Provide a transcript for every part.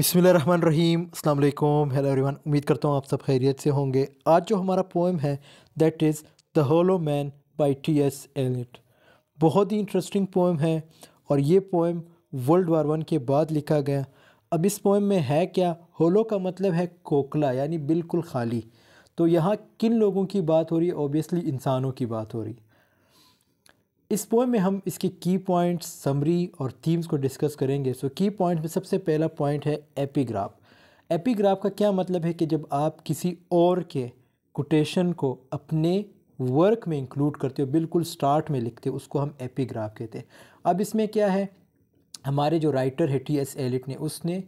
रहीम अल्लाम hello everyone उम्मीद करता हूँ आप सब खैरियत से होंगे आज जो हमारा पोएम है that is the hollow men by T S Eliot बहुत ही इंटरेस्टिंग पोएम है और ये पोएम वर्ल्ड वार वन के बाद लिखा गया अब इस पोएम में है क्या होलो का मतलब है कोकला यानी बिल्कुल खाली तो यहाँ किन लोगों की बात हो रही है ओबियसली इंसानों की बात हो रही इस पोएम में हम इसके की पॉइंट्स समरी और थीम्स को डिस्कस करेंगे सो की पॉइंट में सबसे पहला पॉइंट है एपीग्राफ एपीग्राफ का क्या मतलब है कि जब आप किसी और के कोटेशन को अपने वर्क में इंक्लूड करते हो बिल्कुल स्टार्ट में लिखते हो उसको हम एपीग्राफ कहते हैं अब इसमें क्या है हमारे जो राइटर है टी एस एलिट ने उसने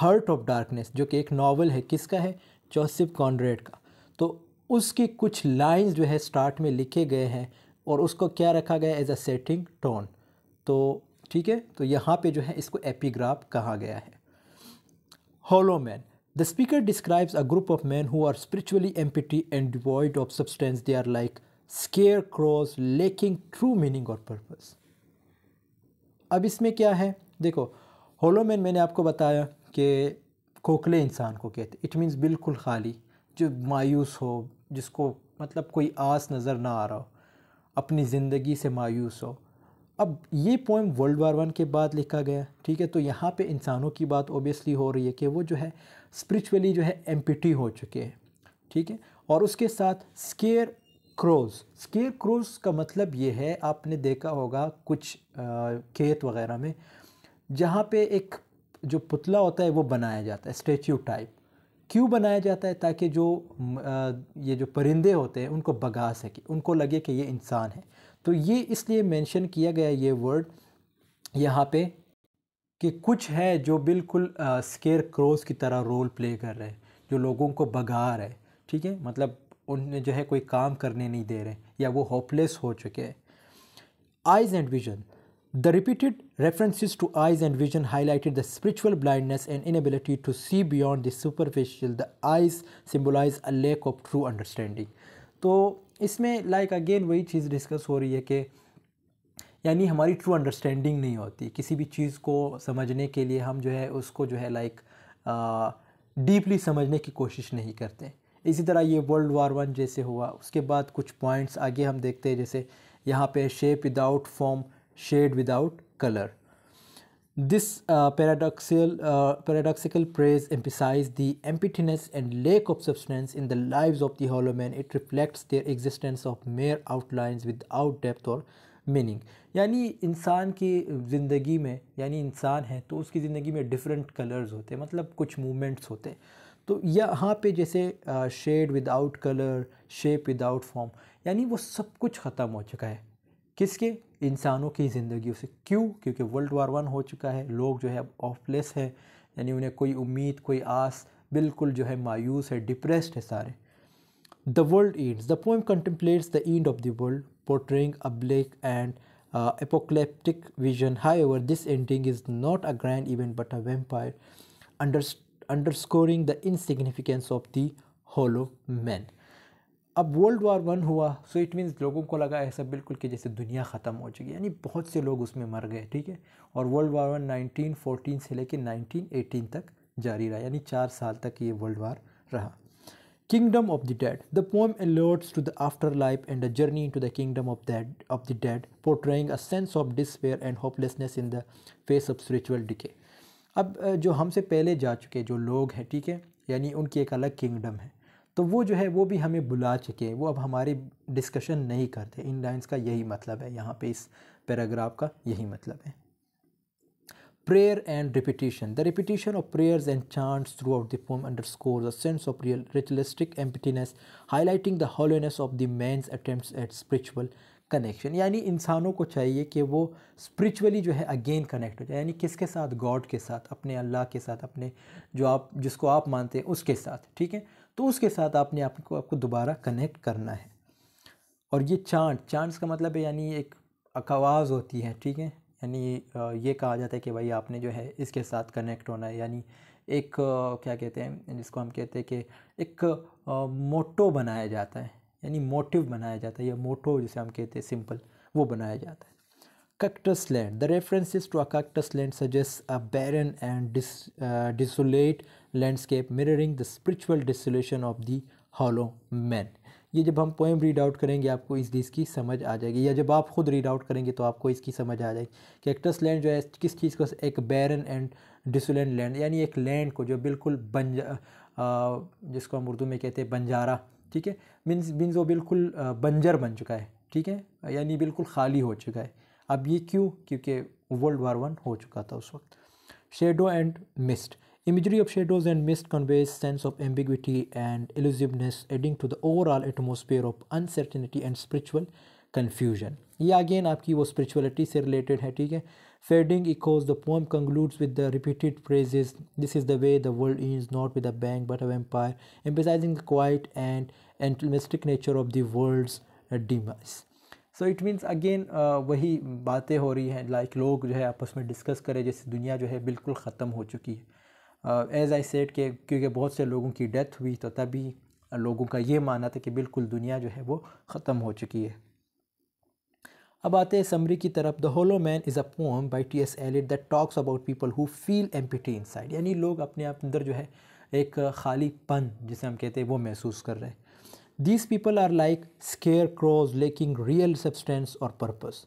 हर्ट ऑफ डार्कनेस जो कि एक नावल है किसका है जोसिफ कॉन्ड्रेड का तो उसकी कुछ लाइंस जो है स्टार्ट में लिखे गए हैं और उसको क्या रखा गया एज अ सेटिंग टोन तो ठीक है तो यहाँ पे जो है इसको एपीग्राफ कहा गया है hollow men the speaker describes a group of men who are spiritually empty and devoid of substance they are like scarecrows lacking true meaning और पर्पज अब इसमें क्या है देखो होलोमैन मैंने आपको बताया कि खोखले इंसान को कहते इट मीन्स बिल्कुल खाली जो मायूस हो जिसको मतलब कोई आस नज़र ना आ रहा हो अपनी ज़िंदगी से मायूस हो अब ये पोएम वर्ल्ड वार वन के बाद लिखा गया ठीक है तो यहाँ पे इंसानों की बात ओबियसली हो रही है कि वो जो है स्पिरिचुअली जो है एम्पिटी हो चुके हैं ठीक है और उसके साथ स्केयर क्रोज स्केयर क्रोज का मतलब ये है आपने देखा होगा कुछ आ, खेत वगैरह में जहाँ पे एक जो पुतला होता है वो बनाया जाता है स्टेच्यू टाइप क्यों बनाया जाता है ताकि जो ये जो परिंदे होते हैं उनको भगा सके उनको लगे कि ये इंसान है तो ये इसलिए मेंशन किया गया ये वर्ड यहाँ पे कि कुछ है जो बिल्कुल स्केयर क्रोज की तरह रोल प्ले कर रहे हैं जो लोगों को भगा रहे ठीक है मतलब उन्हें जो है कोई काम करने नहीं दे रहे या वो होपलेस हो चुके हैं eyes and vision The repeated references to eyes and vision highlighted the spiritual blindness and inability to see beyond the superficial. The eyes symbolize a lack of true understanding. तो इसमें लाइक like अगेन वही चीज़ discuss हो रही है कि यानी हमारी true understanding नहीं होती किसी भी चीज़ को समझने के लिए हम जो है उसको जो है लाइक डीपली समझने की कोशिश नहीं करते इसी तरह ये वर्ल्ड वार वन जैसे हुआ उसके बाद कुछ पॉइंट्स आगे हम देखते हैं जैसे यहाँ पे shape without form shade without color. This uh, paradoxical, uh, paradoxical praise emphasizes the emptiness and lack of substance in the lives of the hollow men. It reflects their existence of mere outlines without depth or meaning यानी इंसान की ज़िंदगी में यानी इंसान है तो उसकी ज़िंदगी में डिफरेंट कलर्स होते हैं मतलब कुछ मूवमेंट्स होते हैं तो यहाँ पे जैसे shade without colour shape without form यानी वो सब कुछ ख़त्म हो चुका है किसके इंसानों की जिंदगी से क्यों क्योंकि वर्ल्ड वार वन हो चुका है लोग जो है अब ऑफलेस हैं यानी उन्हें कोई उम्मीद कोई आस बिल्कुल जो है मायूस है डिप्रेस्ड है सारे the world end the poem contemplates the end of the world portraying a black and high over this ending is not a grand event but a whimper underscoring the insignificance of the hollow man अब world war one हुआ so it means लोगों को लगा ऐसा बिल्कुल कि जैसे दुनिया ख़त्म हो चुकी यानी बहुत से लोग उसमें मर गए ठीक है और वर्ल्ड वार वन नाइनटीन से लेकर नाइनटीन तक जारी रहा यानी चार साल तक ये वर्ल्ड वार रहा kingdom of the dead the poem alludes to the afterlife and the journey to the kingdom of dead of the dead portraying a sense of despair and hopelessness in the face of spiritual decay अब जो हमसे पहले जा चुके जो लोग हैं ठीक है यानी उनकी एक अलग किंगडम है तो वो जो है वो भी हमें बुला चुके हैं वो अब हमारे डिस्कशन नहीं करते इन लाइन्स का यही मतलब है यहाँ पे इस पैराग्राफ का यही मतलब है prayer and repetition the repetition of prayers and chants throughout the poem underscores dense of real ritualistic emptiness highlighting the hollowness of the men's attempt at spiritual connection यानी इंसानों को चाहिए कि वो स्पिरिचुअली जो है again connect हो जाए यानी किसके साथ गॉड के साथ अपने अल्लाह के साथ अपने जो आप जिसको आप मानते हैं उसके साथ ठीक है तो उसके साथ आपने आपको आपको दोबारा कनेक्ट करना है और ये चांट चांट्स का मतलब है यानी एक आवाज़ होती है ठीक है यानी ये कहा जाता है कि भाई आपने जो है इसके साथ कनेक्ट होना है यानी एक क्या कहते हैं जिसको हम कहते हैं कि एक मोटो बनाया जाता है यानी मोटिव बनाया जाता है या मोटो जिसे हम कहते हैं सिंपल वो बनाया जाता है cactus land the references to a cactus land suggest a barren and desolate landscape mirroring the spiritual desolation of the hollow man ये जब हम पोएम रीड आउट करेंगे आपको इस इसकी समझ आ जाएगी या जब आप खुद रीड आउट करेंगे तो आपको इसकी समझ आ जाएगी कैक्टस लैंड जो है किस चीज़ को एक बैरन एंड डिसोलेंट लैंड यानी एक लैंड को जो बिल्कुल बंजा uh, जिसको हम उर्दू में कहते हैं बंजारा ठीक है मीन्स मीन्स वो बिल्कुल बंजर बन चुका है ठीक है यानी बिल्कुल खाली हो चुका है अब ये क्यों क्योंकि वर्ल्ड वार वन हो चुका था उस वक्त shadow and mist imagery of shadows and mist conveys sense of ambiguity and elusiveness adding to the overall atmosphere of uncertainty and spiritual confusion ये अगेन आपकी वो स्पिरिचुअलिटी से रिलेटेड है ठीक है fading echoes the poem concludes with the repeated phrases this is the way the world is not with a bang but a whimper emphasizing quiet and anticlimactic nature of the world's demise so it means again वही बातें हो रही हैं like like लोग जो है आपस में डिस्कस करें जैसे दुनिया जो है बिल्कुल ख़त्म हो चुकी है एज़ आई सेट के क्योंकि बहुत से लोगों की डेथ हुई तो तभी लोगों का ये मानना था कि बिल्कुल दुनिया जो है वो ख़त्म हो चुकी है अब आते हैं समरी की तरफ the hollow man is a poem by T S Eliot that talks about people who feel empty inside यानी लोग अपने आप अंदर जो है एक खाली पन जिसे हम कहते हैं वो महसूस कर रहे हैं these people are like scarecrows lacking real substance और पर्पस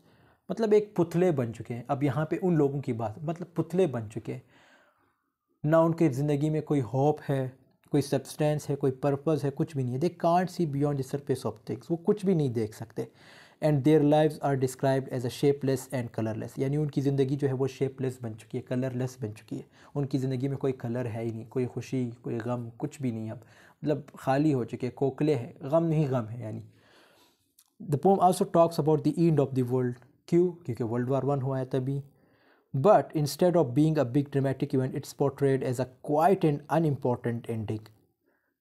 मतलब एक पुतले बन चुके हैं अब यहाँ पे उन लोगों की बात मतलब पुतले बन चुके हैं ना उनके ज़िंदगी में कोई होप है कोई सब्सटेंस है कोई पर्पस है कुछ भी नहीं है they can't see beyond the surface of things वो कुछ भी नहीं देख सकते and their lives are described as a shapeless and colourless यानी उनकी ज़िंदगी जो है वो शेपलेस बन चुकी है कलरलेस बन चुकी है उनकी ज़िंदगी में कोई कलर है ही नहीं कोई खुशी कोई गम कुछ भी नहीं अब मतलब खाली हो चुके कोकले हैं गम नहीं गम है यानी the poem also talks about the end of the world क्यों क्योंकि वर्ल्ड वार वन हुआ है तभी but instead of being a big dramatic event it's portrayed as a quiet and unimportant ending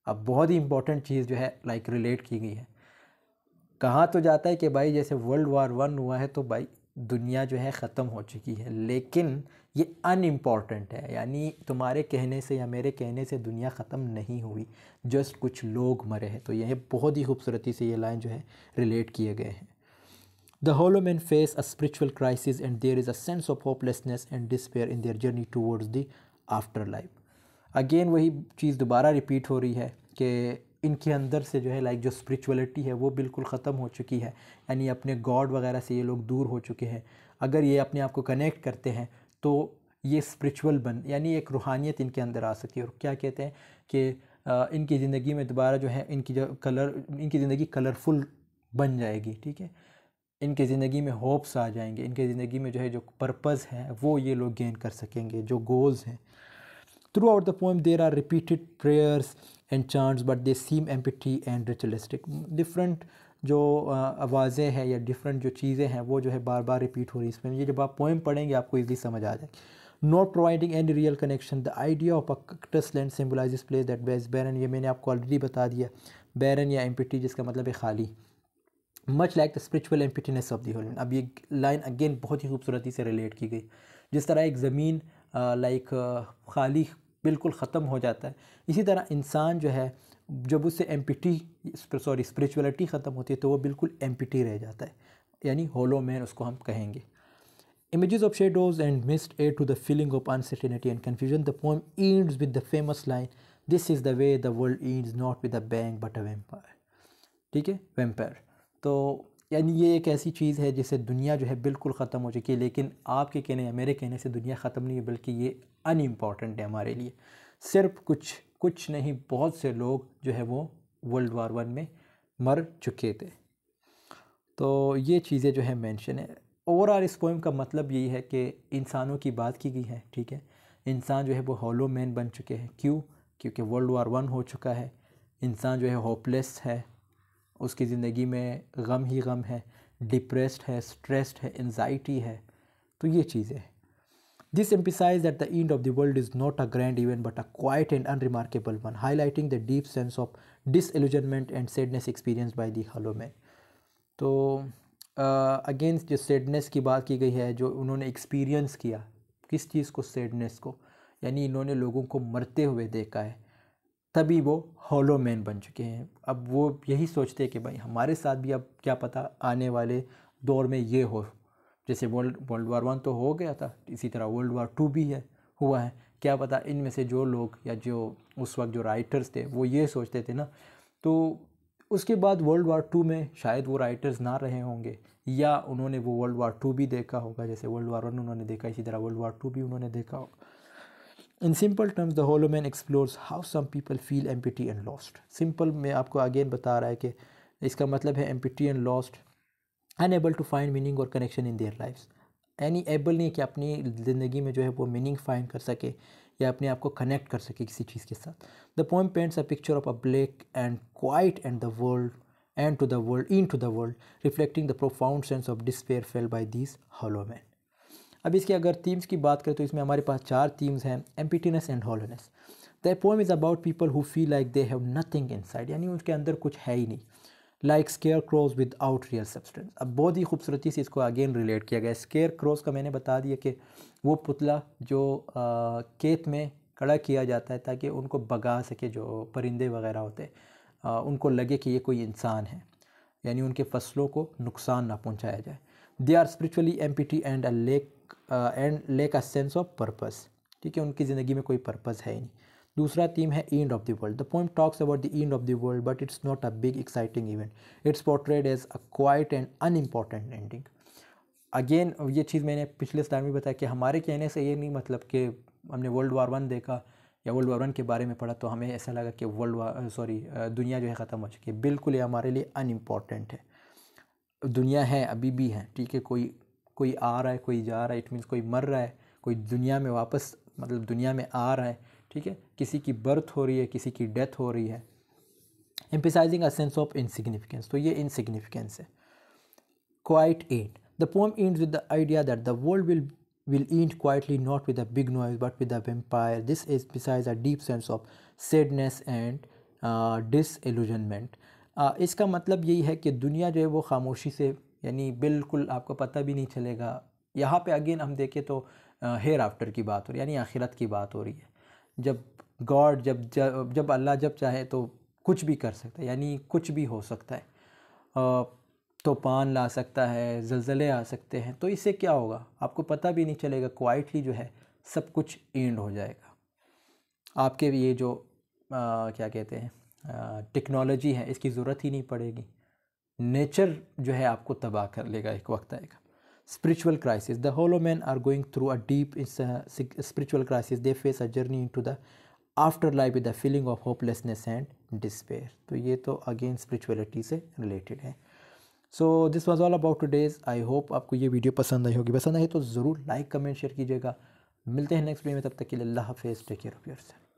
अब बहुत ही इंपॉर्टेंट चीज़ जो है लाइक like, रिलेट की गई है कहा तो जाता है कि भाई जैसे वर्ल्ड वार वन हुआ है तो भाई दुनिया जो है ख़त्म हो चुकी है लेकिन ये अनइम्पॉर्टेंट है यानी तुम्हारे कहने से या मेरे कहने से दुनिया ख़त्म नहीं हुई जस्ट कुछ लोग मरे हैं तो यह बहुत ही खूबसूरती से ये लाइन जो है रिलेट किए गए हैं the hollow man face a spiritual crisis and there is a sense of hopelessness and despair in their journey towards the afterlife again वही चीज़ दोबारा रिपीट हो रही है कि इनके अंदर से जो है लाइक जो स्पिरिचुअलिटी है वो बिल्कुल ख़त्म हो चुकी है यानी अपने गॉड वगैरह से ये लोग दूर हो चुके हैं अगर ये अपने आप को कनेक्ट करते हैं तो ये स्पिरिचुअल बन यानी एक रूहानियत इनके अंदर आ सकती है और क्या कहते हैं कि इनकी ज़िंदगी में दोबारा जो है इनकी जो कलर इनकी ज़िंदगी कलरफुल बन जाएगी ठीक है इनके ज़िंदगी में होप्स आ जाएंगे इनके ज़िंदगी में जो है जो पर्पज़ है वो ये लोग गेन कर सकेंगे जो गोल्स हैं Throughout the poem, there are repeated prayers and chants, but they seem empty and ritualistic. Different जो आवाज़ें हैं या डिफरेंट जो चीज़ें हैं वो जो है बार बार रिपीट हो रही है इसमें ये जब आप पोएम पढ़ेंगे आपको इजीली समझ आ जाएगी not providing any real connection the idea of a cactus land symbolize place that base barren ये मैंने आपको ऑलरेडी बता दिया बैरन या एम्पिटी जिसका मतलब है खाली much like the spiritual emptiness of the whole अब ये लाइन अगेन बहुत ही खूबसूरती से रिलेट की गई जिस तरह एक ज़मीन लाइक खाली बिल्कुल ख़त्म हो जाता है इसी तरह इंसान जो है जब उससे एम पी सॉरी स्परिचुअलिटी ख़त्म होती है तो वो बिल्कुल एम रह जाता है यानी होलो मैन उसको हम कहेंगे images of shadows and mist a to the feeling of uncertainty and confusion the poem ends with the famous line this is the way the world ends not with the bang but a whimper ठीक है vampire तो यानी ये एक ऐसी चीज़ है जिससे दुनिया जो है बिल्कुल ख़त्म हो चुकी है लेकिन आपके कहने या मेरे कहने से दुनिया ख़त्म नहीं है बल्कि ये अनइम्पॉर्टेंट है हमारे लिए सिर्फ कुछ कुछ नहीं बहुत से लोग जो है वो वर्ल्ड वार वन में मर चुके थे तो ये चीज़ें जो है मेंशन है ओवरऑल इस पोइम का मतलब यही है कि इंसानों की बात की गई है ठीक है इंसान जो है वो हॉलो मैन बन चुके हैं क्यों क्योंकि वर्ल्ड वार वन हो चुका है इंसान जो है होपलेस है उसकी ज़िंदगी में गम ही गम है डिप्रेस है स्ट्रेस्ड है एनजाइटी है तो ये चीज़ें this emphasize at the end of the world is not a grand event but a quiet and unremarkable one highlighting the deep sense of dis disillusionment and sadness experience by the hollow man तो against जो sadness की बात की गई है जो उन्होंने experience किया किस चीज़ को सैडनेस को यानी इन्होंने लोगों को मरते हुए देखा है तभी वो हॉलो मैन बन चुके हैं अब वो यही सोचते हैं कि भाई हमारे साथ भी अब क्या पता आने वाले दौर में ये हो जैसे वर्ल्ड वर्ल्ड वार वन तो हो गया था इसी तरह वर्ल्ड वार टू भी है हुआ है क्या पता इनमें से जो लोग या जो उस वक्त जो राइटर्स थे वो ये सोचते थे ना तो उसके बाद वर्ल्ड वार टू में शायद वो राइटर्स ना रहे होंगे या उन्होंने वो वर्ल्ड वार टू भी देखा होगा जैसे वर्ल्ड वार वन उन्होंने देखा इसी तरह वर्ल्ड वार टू भी उन्होंने देखा होगा In simple terms, the Hollow Man explores how some people feel empty and lost. Simple में आपको अगेन बता रहा है कि इसका मतलब है empty and lost, unable to find meaning or connection in their lives. यानी एबल नहीं कि अपनी ज़िंदगी में जो है वो मीनिंग फाइंड कर सके या अपने आप को कनेक्ट कर सके किसी चीज़ के साथ the poem paints a picture of a black and quiet end the world end to the world into the world reflecting the profound sense of despair felt by this hollow man अब इसके अगर themes की बात करें तो इसमें हमारे पास चार थीम्स हैं emptiness and hollowness the poem is about people who feel like they have nothing inside यानी उसके अंदर कुछ है ही नहीं like scarecrows without real substance अब बहुत ही खूबसूरती से इसको अगेन रिलेट किया गया स्केयर क्रॉस का मैंने बता दिया कि वो पुतला जो खेत केत में कड़ा किया जाता है ताकि उनको भगा सके जो परिंदे वगैरह होते आ, उनको लगे कि ये कोई इंसान है यानी उनके फसलों को नुकसान ना पहुँचाया जाए दे आर स्परिचुअली टी and a lack and lack a sense of purpose ठीक है उनकी ज़िंदगी में कोई पर्पस है ही नहीं दूसरा थीम है end of the world the poem talks about the end of the world but it's not a big exciting event it's portrayed as a quiet and unimportant ending again ये चीज़ मैंने पिछले star में बताया कि हमारे कहने से ये नहीं मतलब कि हमने वर्ल्ड वार वन देखा या वर्ल्ड वार वन के बारे में पढ़ा तो हमें ऐसा लगा कि वर्ल्ड वार सॉरी दुनिया जो है ख़त्म हो चुकी है बिल्कुल ये हमारे लिए अनइम्पॉर्टेंट है दुनिया है अभी भी है ठीक है कोई कोई आ रहा है कोई जा रहा है इट मीन्स कोई मर रहा है कोई दुनिया में वापस मतलब दुनिया में आ रहा है ठीक है किसी की बर्थ हो रही है किसी की डेथ हो रही है emphasizing a sense of insignificance तो ये इनसिग्निफिकेंस है quiet end the poem ends with the idea that the world will will end quietly not with a big noise but with a whimper this is besides a deep sense of sadness and uh, इसका मतलब यही है कि दुनिया जो है वो खामोशी से यानी बिल्कुल आपको पता भी नहीं चलेगा यहाँ पे अगेन हम देखें तो हेयर आफ्टर की बात हो रही है यानी आखिरत की बात हो रही है जब गॉड जब जब जब अल्लाह जब चाहे तो कुछ भी कर सकता है यानी कुछ भी हो सकता है तूफान ला सकता है जलजले आ सकते हैं तो इससे क्या होगा आपको पता भी नहीं चलेगा क्वाइटली जो है सब कुछ एंड हो जाएगा आपके ये जो आ, क्या कहते हैं टेक्नोलॉजी है इसकी ज़रूरत ही नहीं पड़ेगी नेचर जो है आपको तबाह कर लेगा एक वक्त आएगा crisis the hollow man are going through a deep a crisis they face a journey into the afterlife with the feeling of hopelessness and despair तो ये तो अगेन स्परिचुअलिटी से रिलेटेड है so this was all about this I hope आपको ये video पसंद आई होगी पसंद आई तो ज़रूर लाइक कमेंट शेयर कीजिएगा मिलते हैं नेक्स्ट वीडियो में तब तक के लिए अल्लाह हाफिज़ take care of your self